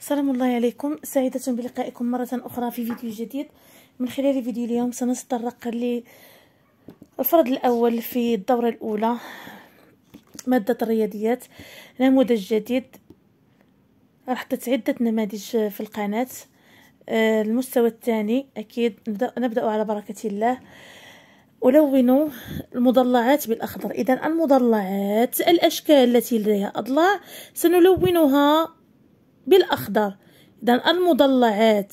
السلام الله عليكم سعيدة بلقائكم مرة أخرى في فيديو جديد من خلال فيديو اليوم سنتطرق للفرد الأول في الدورة الأولى مادة الرياضيات نموذج جديد راح عدة نماذج في القناة آه، المستوى الثاني أكيد نبدأ على بركة الله ألون المضلعات بالأخضر إذا المضلعات الأشكال التي لديها أضلاع سنلونها بالأخضر إذا المضلعات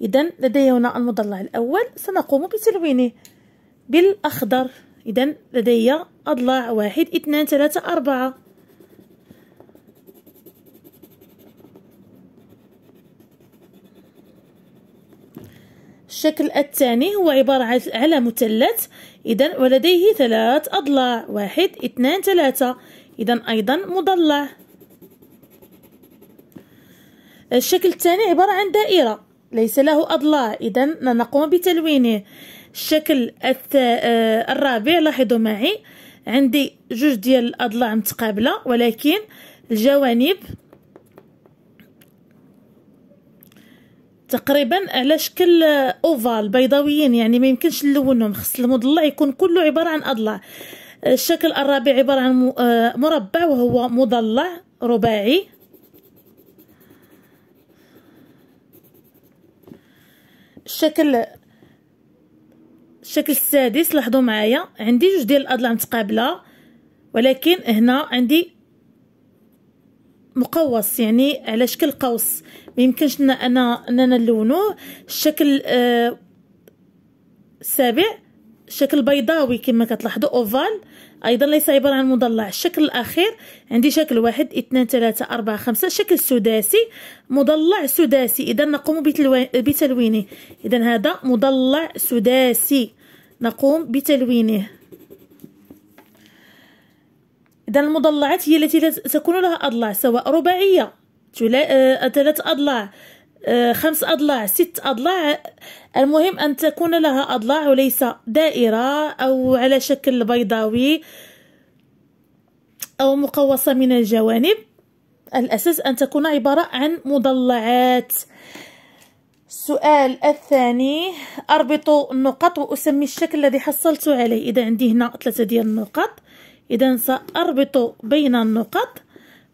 إذا لدي هنا المضلع الأول سنقوم بتلوينه بالأخضر إذا لدي أضلاع واحد اثنان ثلاثة أربعة الشكل الثاني هو عبارة على مثلث إذا ولديه ثلاث أضلاع واحد اثنان ثلاثة إذا أيضا مضلع الشكل الثاني عبارة عن دائرة ليس له أضلاع إذا نقوم بتلوينه الشكل آه، الرابع لاحظوا معي عندي جوج ديال الأضلاع متقابلة ولكن الجوانب تقريبا على شكل اوفال بيضاويين يعني ما يمكنش نلونهم خص المضلع يكون كله عباره عن اضلاع الشكل الرابع عباره عن آه، مربع وهو مضلع رباعي الشكل الشكل السادس لاحظوا معايا عندي جوج ديال الاضلاع متقابله ولكن هنا عندي مقوس يعني على شكل قوس ما يمكنش انا اننا نلونوه الشكل آه السابع شكل بيضاوي كما كتلاحظوا اوفال ايضا ليس عباره عن مضلع الشكل الاخير عندي شكل واحد اثنان ثلاثة أربعة خمسة شكل سداسي مضلع سداسي اذا نقوم بتلوينه اذا هذا مضلع سداسي نقوم بتلوينه اذا المضلعات هي التي تكون لها اضلاع سواء رباعيه آه، ثلاث اضلاع آه، خمس أضلاع ست أضلاع المهم أن تكون لها أضلاع وليس دائرة أو على شكل بيضاوي أو مقوسة من الجوانب الأساس أن تكون عبارة عن مضلعات السؤال الثاني أربط النقط وأسمي الشكل الذي حصلت عليه إذا عندي هنا ثلاثة ديال النقط إذا سأربط بين النقط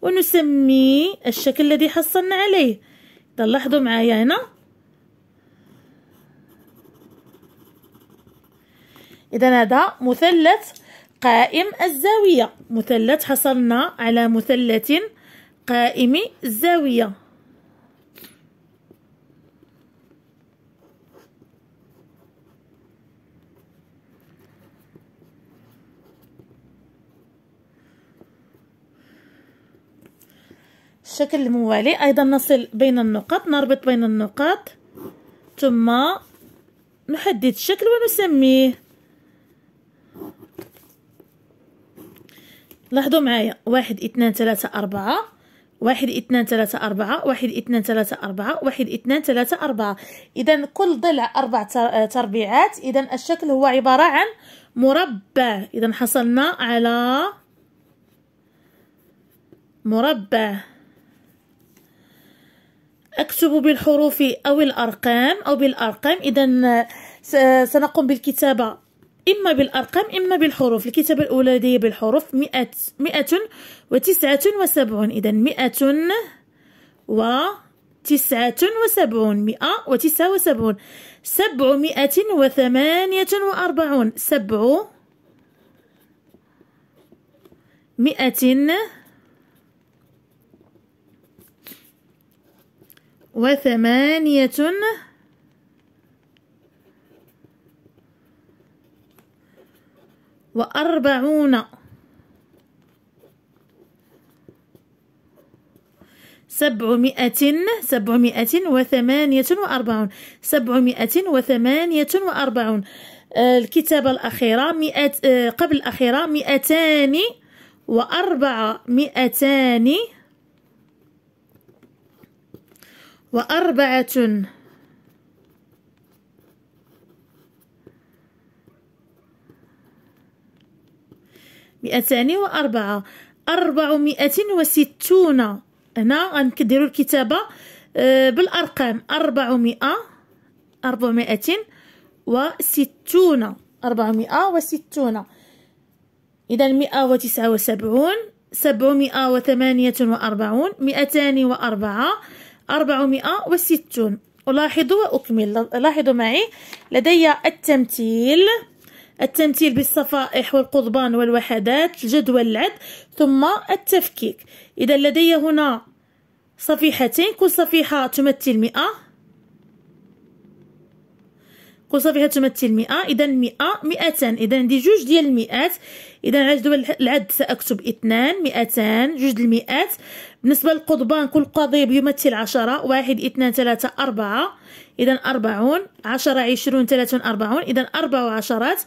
ونسمي الشكل الذي حصلنا عليه تلاحظوا معايا هنا اذا هذا مثلث قائم الزاويه مثلث حصلنا على مثلث قائم الزاويه الشكل الموالي أيضا نصل بين النقاط نربط بين النقاط ثم نحدد الشكل ونسميه لاحظوا معايا واحد اثنان ثلاثة أربعة واحد اثنان ثلاثة أربعة واحد اثنان ثلاثة أربعة واحد اثنان ثلاثة أربعة إذا كل ضلع أربع تربيعات إذا الشكل هو عبارة عن مربع إذا حصلنا على مربع أكتب بالحروف أو الأرقام أو بالأرقام إذا سنقوم بالكتابة إما بالأرقام إما بالحروف الكتابة الأولى لدي بالحروف مئة مئة وتسعة وسبعون إذا مئة و وسبعون مئة وتسعة وسبعون سبعمائة وثمانية وأربعون سبع مئة وثمانية وأربعون سبعمائة سبعمائة وثمانية وأربعون سبعمائة وثمانية وأربعون الكتابة الأخيرة مئة قبل الأخيرة مئتان وأربعمائتان وأربعة مئتان وأربعة أربعمائة وستون هنا غنكديرو الكتابة آه، بالأرقام أربعمائة أربعمائة وستون أربعمائة وستون إذا مئة وتسعة وسبعون سبعمائة وثمانية وأربعون مئتان وأربعة 460 وستون ألاحظوا وأكمل لاحظوا معي لدي التمثيل التمثيل بالصفائح والقضبان والوحدات الجدول العد ثم التفكيك إذا لدي هنا صفيحتين كل صفيحة تمثل مئة قوسة فيها تمثل مئة إذا مئة مئتان إذا عندي جوج ديال المئات إذا على جدول العد سأكتب اثنان مئتان جوج المئات بالنسبة للقضبان كل قضيب يمثل عشرة واحد اثنان ثلاثة أربعة إذا أربعون عشرة عشرون ثلاثة أربعون إذا أربعة وعشرات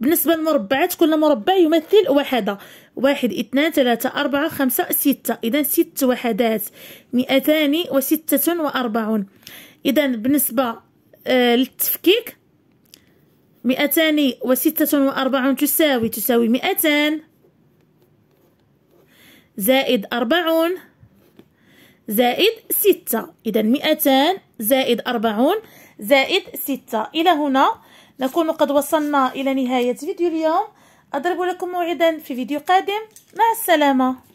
بالنسبة للمربعات كل مربع يمثل وحدة واحد اثنان ثلاثة أربعة خمسة ستة إذا ست وحدات مئتان وستة وأربعون إذا بالنسبة آه للتفكيك مئتان وستة وأربعون تساوي تساوي مئتان زائد أربعون زائد ستة إذا مئتان زائد أربعون زائد ستة إلى هنا نكون قد وصلنا إلى نهاية فيديو اليوم أضرب لكم موعدا في فيديو قادم مع السلامة